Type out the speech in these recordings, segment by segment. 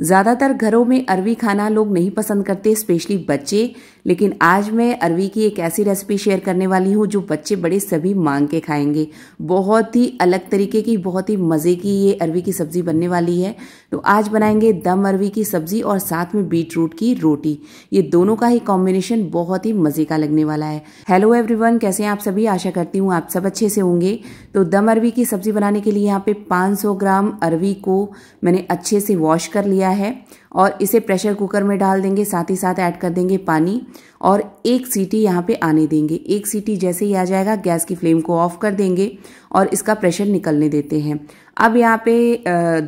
ज़्यादातर घरों में अरवी खाना लोग नहीं पसंद करते स्पेशली बच्चे लेकिन आज मैं अरवी की एक ऐसी रेसिपी शेयर करने वाली हूँ जो बच्चे बड़े सभी मांग के खाएंगे बहुत ही अलग तरीके की बहुत ही मज़े की ये अरवी की सब्ज़ी बनने वाली है तो आज बनाएंगे दम अरवी की सब्ज़ी और साथ में बीट रूट की रोटी ये दोनों का ही कॉम्बिनेशन बहुत ही मज़े का लगने वाला है हेलो एवरीवन कैसे हैं आप सभी आशा करती हूँ आप सब अच्छे से होंगे तो दम अरवी की सब्ज़ी बनाने के लिए यहाँ पर पाँच ग्राम अरवी को मैंने अच्छे से वॉश कर लिया लिया है और इसे प्रेशर कुकर में डाल देंगे साथ ही साथ ऐड कर देंगे पानी और एक सीटी यहाँ पे आने देंगे एक सीटी जैसे ही आ जाएगा गैस की फ्लेम को ऑफ कर देंगे और इसका प्रेशर निकलने देते हैं अब यहाँ पे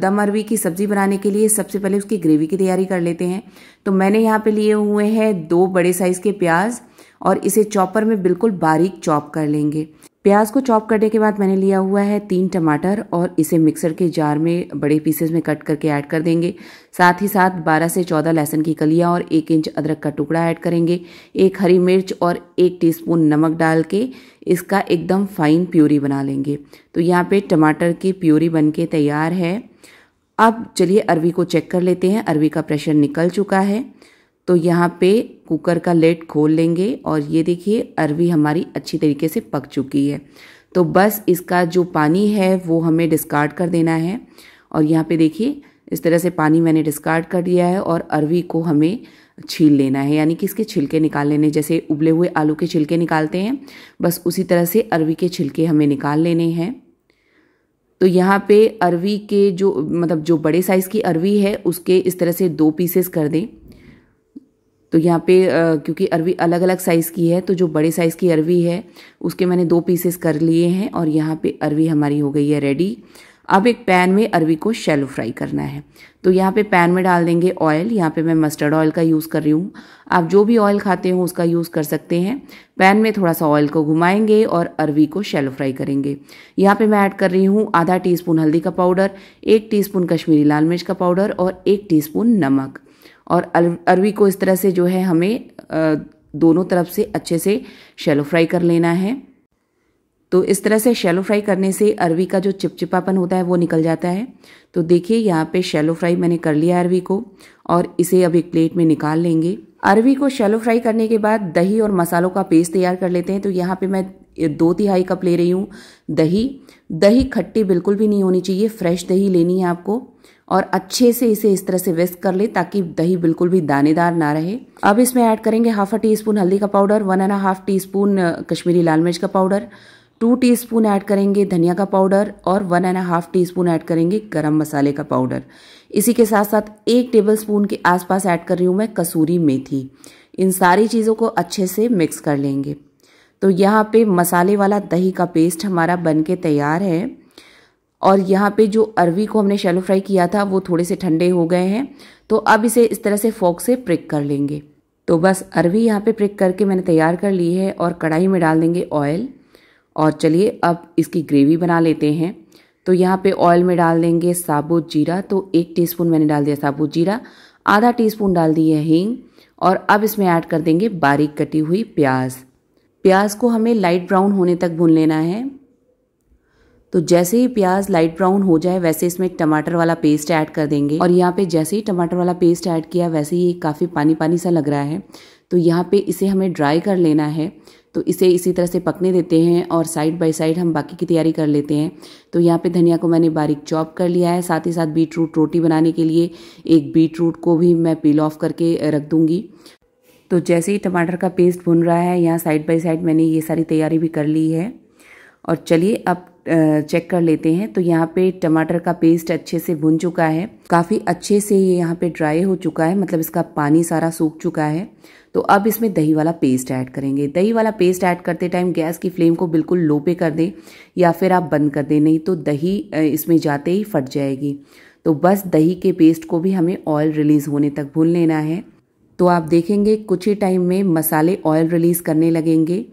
दम अरवी की सब्जी बनाने के लिए सबसे पहले उसकी ग्रेवी की तैयारी कर लेते हैं तो मैंने यहाँ पे लिए हुए हैं दो बड़े साइज़ के प्याज और इसे चॉपर में बिल्कुल बारीक चॉप कर लेंगे प्याज को चॉप करने के बाद मैंने लिया हुआ है तीन टमाटर और इसे मिक्सर के जार में बड़े पीसेस में कट करके ऐड कर देंगे साथ ही साथ 12 से 14 लहसुन की कलियां और एक इंच अदरक का टुकड़ा ऐड करेंगे एक हरी मिर्च और एक टीस्पून नमक डाल के इसका एकदम फाइन प्यूरी बना लेंगे तो यहाँ पे टमाटर की प्यूरी बन के तैयार है अब चलिए अरवी को चेक कर लेते हैं अरवी का प्रेशर निकल चुका है तो यहाँ पे कुकर का लेट खोल लेंगे और ये देखिए अरवी हमारी अच्छी तरीके से पक चुकी है तो बस इसका जो पानी है वो हमें डिस्कार्ड कर देना है और यहाँ पे देखिए इस तरह से पानी मैंने डिस्कार्ड कर दिया है और अरवी को हमें छील लेना है यानी कि इसके छिलके निकाल लेने जैसे उबले हुए आलू के छिलके निकालते हैं बस उसी तरह से अरवी के छिलके हमें निकाल लेने हैं तो यहाँ पे अरवी के जो मतलब जो बड़े साइज़ की अरवी है उसके इस तरह से दो पीसेस कर दें तो यहाँ पे आ, क्योंकि अरवी अलग अलग साइज़ की है तो जो बड़े साइज़ की अरवी है उसके मैंने दो पीसेस कर लिए हैं और यहाँ पे अरवी हमारी हो गई है रेडी अब एक पैन में अरवी को शैलो फ्राई करना है तो यहाँ पे पैन में डाल देंगे ऑयल यहाँ पे मैं मस्टर्ड ऑयल का यूज़ कर रही हूँ आप जो भी ऑयल खाते हो उसका यूज़ कर सकते हैं पैन में थोड़ा सा ऑयल को घुमाएंगे और अरवी को शैलो फ्राई करेंगे यहाँ पे मैं ऐड कर रही हूँ आधा टीस्पून हल्दी का पाउडर एक टीस्पून कश्मीरी लाल मिर्च का पाउडर और एक टीस्पून नमक और अरवी को इस तरह से जो है हमें दोनों तरफ से अच्छे से शैलो फ्राई कर लेना है तो इस तरह से शैलो फ्राई करने से अरवी का जो चिपचिपापन होता है वो निकल जाता है तो देखिए यहाँ पे शैलो फ्राई मैंने कर लिया अरवी को और इसे अब एक प्लेट में निकाल लेंगे अरवी को शैलो फ्राई करने के बाद दही और मसालों का पेस्ट तैयार कर लेते हैं तो यहाँ पे मैं दो तिहाई कप ले रही हूँ दही दही खट्टी बिल्कुल भी नहीं होनी चाहिए फ्रेश दही लेनी है आपको और अच्छे से इसे इस तरह से विस्क कर ले ताकि दही बिल्कुल भी दानेदार ना रहे अब इसमें ऐड करेंगे हाफ अ टी स्पून हल्दी का powder one and half teaspoon Kashmiri लाल मिर्च का powder two teaspoon add करेंगे धनिया का पाउडर और one and half teaspoon add करेंगे गरम मसाले का पाउडर इसी के साथ साथ एक टेबल स्पून के आसपास ऐड कर रही हूँ मैं कसूरी मेथी इन सारी चीज़ों को अच्छे से मिक्स कर लेंगे तो यहाँ पे मसाले वाला दही का पेस्ट हमारा बन के तैयार है और यहाँ पे जो अरवी को हमने शैलो फ्राई किया था वो थोड़े से ठंडे हो गए हैं तो अब इसे इस तरह से फोक से प्रिक कर लेंगे तो बस अरवी यहाँ पे प्रिक करके मैंने तैयार कर ली है और कढ़ाई में डाल देंगे ऑयल और चलिए अब इसकी ग्रेवी बना लेते हैं तो यहाँ पे ऑयल में डाल देंगे साबुत जीरा तो एक टीस्पून मैंने डाल दिया साबुत जीरा आधा टीस्पून डाल दी है हींग और अब इसमें ऐड कर देंगे बारीक कटी हुई प्याज प्याज को हमें लाइट ब्राउन होने तक भून लेना है तो जैसे ही प्याज लाइट ब्राउन हो जाए वैसे इसमें टमाटर वाला पेस्ट ऐड कर देंगे और यहाँ पे जैसे ही टमाटर वाला पेस्ट ऐड किया वैसे ही काफ़ी पानी पानी सा लग रहा है तो यहाँ पे इसे हमें ड्राई कर लेना है तो इसे इसी तरह से पकने देते हैं और साइड बाय साइड हम बाकी की तैयारी कर लेते हैं तो यहाँ पे धनिया को मैंने बारीक चॉप कर लिया है साथ ही साथ बीट रूट रोटी बनाने के लिए एक बीट रूट को भी मैं पील ऑफ करके रख दूँगी तो जैसे ही टमाटर का पेस्ट भुन रहा है यहाँ साइड बाय साइड मैंने ये सारी तैयारी भी कर ली है और चलिए अब चेक कर लेते हैं तो यहाँ पे टमाटर का पेस्ट अच्छे से भुन चुका है काफ़ी अच्छे से ये यहाँ पे ड्राई हो चुका है मतलब इसका पानी सारा सूख चुका है तो अब इसमें दही वाला पेस्ट ऐड करेंगे दही वाला पेस्ट ऐड करते टाइम गैस की फ्लेम को बिल्कुल लो पे कर दें या फिर आप बंद कर दें नहीं तो दही इसमें जाते ही फट जाएगी तो बस दही के पेस्ट को भी हमें ऑयल रिलीज़ होने तक भून लेना है तो आप देखेंगे कुछ ही टाइम में मसाले ऑयल रिलीज़ करने लगेंगे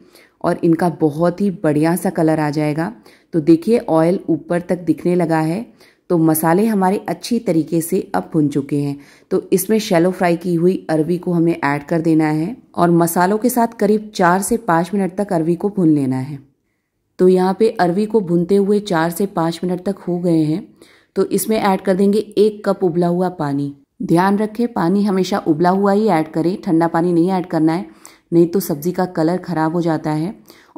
और इनका बहुत ही बढ़िया सा कलर आ जाएगा तो देखिए ऑयल ऊपर तक दिखने लगा है तो मसाले हमारे अच्छी तरीके से अब भुन चुके हैं तो इसमें शेलो फ्राई की हुई अरवी को हमें ऐड कर देना है और मसालों के साथ करीब चार से पाँच मिनट तक अरवी को भून लेना है तो यहाँ पे अरवी को भूनते हुए चार से पाँच मिनट तक हो गए हैं तो इसमें ऐड कर देंगे एक कप उबला हुआ पानी ध्यान रखें पानी हमेशा उबला हुआ ही ऐड करें ठंडा पानी नहीं ऐड करना है नहीं तो सब्ज़ी का कलर ख़राब हो जाता है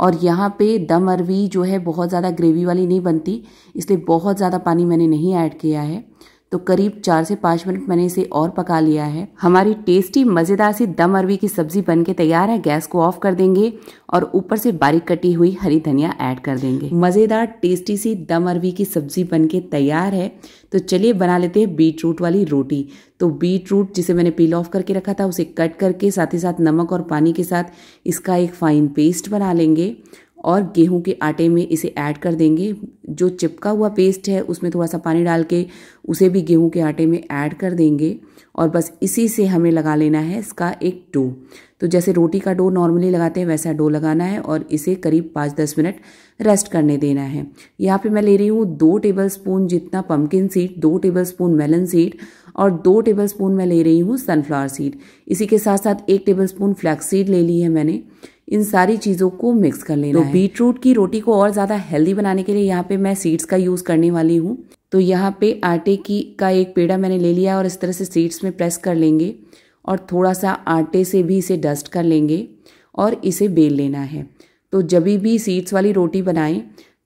और यहाँ पे दम अरवी जो है बहुत ज़्यादा ग्रेवी वाली नहीं बनती इसलिए बहुत ज़्यादा पानी मैंने नहीं ऐड किया है तो करीब चार से पाँच मिनट मैंने इसे और पका लिया है हमारी टेस्टी मज़ेदार सी दम अरवी की सब्ज़ी बन के तैयार है गैस को ऑफ कर देंगे और ऊपर से बारीक कटी हुई हरी धनिया ऐड कर देंगे मज़ेदार टेस्टी सी दम अरवी की सब्ज़ी बन के तैयार है तो चलिए बना लेते हैं बीट रूट वाली रोटी तो बीट रूट जिसे मैंने पील ऑफ करके रखा था उसे कट करके साथ ही साथ नमक और पानी के साथ इसका एक फ़ाइन पेस्ट बना लेंगे और गेहूं के आटे में इसे ऐड कर देंगे जो चिपका हुआ पेस्ट है उसमें थोड़ा सा पानी डाल के उसे भी गेहूं के आटे में ऐड कर देंगे और बस इसी से हमें लगा लेना है इसका एक डो तो जैसे रोटी का डो नॉर्मली लगाते हैं वैसा डो लगाना है और इसे करीब पाँच दस मिनट रेस्ट करने देना है यहाँ पे मैं ले रही हूँ दो टेबल स्पून जितना पम्पकिन सीड दो टेबल स्पून मेलन सीड और दो टेबल स्पून मैं ले रही हूँ सनफ्लावर सीड इसी के साथ साथ एक टेबल स्पून फ्लैक्स सीड ले ली है मैंने इन सारी चीज़ों को मिक्स कर लेना तो बीट रूट की रोटी को और ज़्यादा हेल्दी बनाने के लिए यहाँ पे मैं सीड्स का यूज़ करने वाली हूँ तो यहाँ पे आटे की का एक पेड़ा मैंने ले लिया और इस तरह से सीड्स में प्रेस कर लेंगे और थोड़ा सा आटे से भी इसे डस्ट कर लेंगे और इसे बेल लेना है तो जब भी सीड्स वाली रोटी बनाएं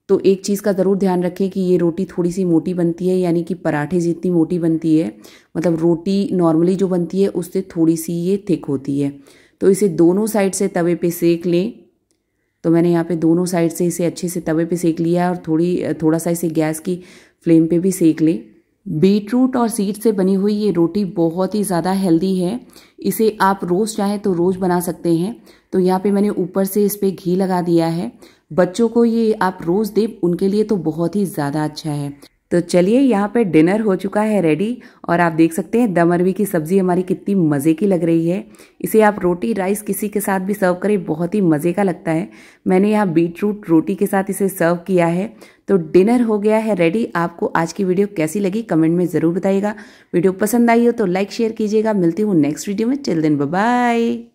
तो एक चीज़ का ज़रूर ध्यान रखें कि ये रोटी थोड़ी सी मोटी बनती है यानी कि पराठे जितनी मोटी बनती है मतलब रोटी नॉर्मली जो बनती है उससे थोड़ी सी ये थिक होती है तो इसे दोनों साइड से तवे पे सेक लें तो मैंने यहाँ पे दोनों साइड से इसे अच्छे से तवे पे सेक लिया और थोड़ी थोड़ा सा इसे गैस की फ्लेम पे भी सेक लें बीटरूट और सीड से बनी हुई ये रोटी बहुत ही ज़्यादा हेल्दी है इसे आप रोज़ चाहें तो रोज़ बना सकते हैं तो यहाँ पे मैंने ऊपर से इस पर घी लगा दिया है बच्चों को ये आप रोज़ दें उनके लिए तो बहुत ही ज़्यादा अच्छा है तो चलिए यहाँ पे डिनर हो चुका है रेडी और आप देख सकते हैं दम अरवी की सब्ज़ी हमारी कितनी मज़े की लग रही है इसे आप रोटी राइस किसी के साथ भी सर्व करें बहुत ही मज़े का लगता है मैंने यहाँ बीट रूट रोटी के साथ इसे सर्व किया है तो डिनर हो गया है रेडी आपको आज की वीडियो कैसी लगी कमेंट में ज़रूर बताइएगा वीडियो पसंद आई हो तो लाइक शेयर कीजिएगा मिलती हूँ नेक्स्ट वीडियो में चिल दिन बाय